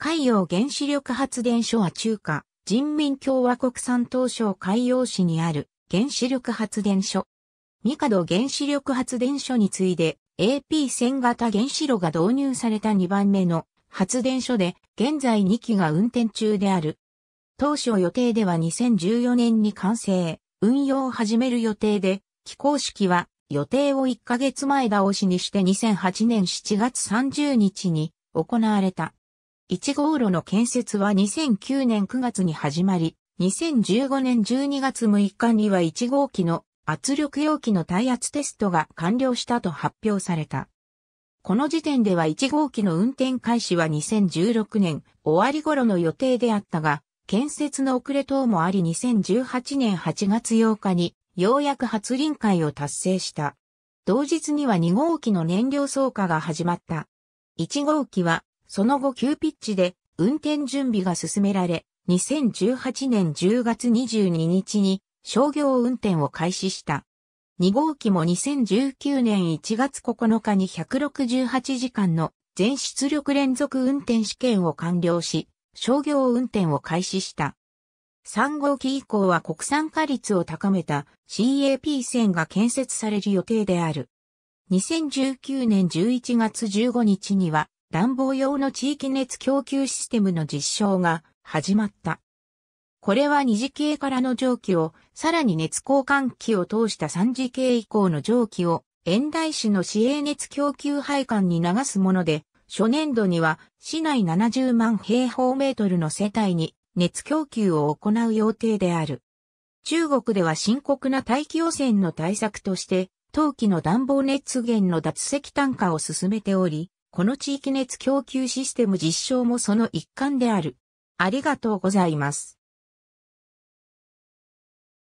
海洋原子力発電所は中華人民共和国山東省海洋市にある原子力発電所。ミカド原子力発電所に次いで AP1000 型原子炉が導入された2番目の発電所で現在2機が運転中である。当初予定では2014年に完成、運用を始める予定で、起工式は予定を1ヶ月前倒しにして2008年7月30日に行われた。1号路の建設は2009年9月に始まり、2015年12月6日には1号機の圧力容器の耐圧テストが完了したと発表された。この時点では1号機の運転開始は2016年終わり頃の予定であったが、建設の遅れ等もあり2018年8月8日にようやく初臨会を達成した。同日には2号機の燃料装化が始まった。1号機はその後急ピッチで運転準備が進められ、2018年10月22日に商業運転を開始した。2号機も2019年1月9日に168時間の全出力連続運転試験を完了し、商業運転を開始した。3号機以降は国産化率を高めた CAP 線が建設される予定である。2019年11月15日には暖房用の地域熱供給システムの実証が始まった。これは二次系からの蒸気を、さらに熱交換器を通した三次系以降の蒸気を、遠大市の市営熱供給配管に流すもので、初年度には市内70万平方メートルの世帯に熱供給を行う予定である。中国では深刻な大気汚染の対策として、冬季の暖房熱源の脱石炭化を進めており、この地域熱供給システム実証もその一環である。ありがとうございます。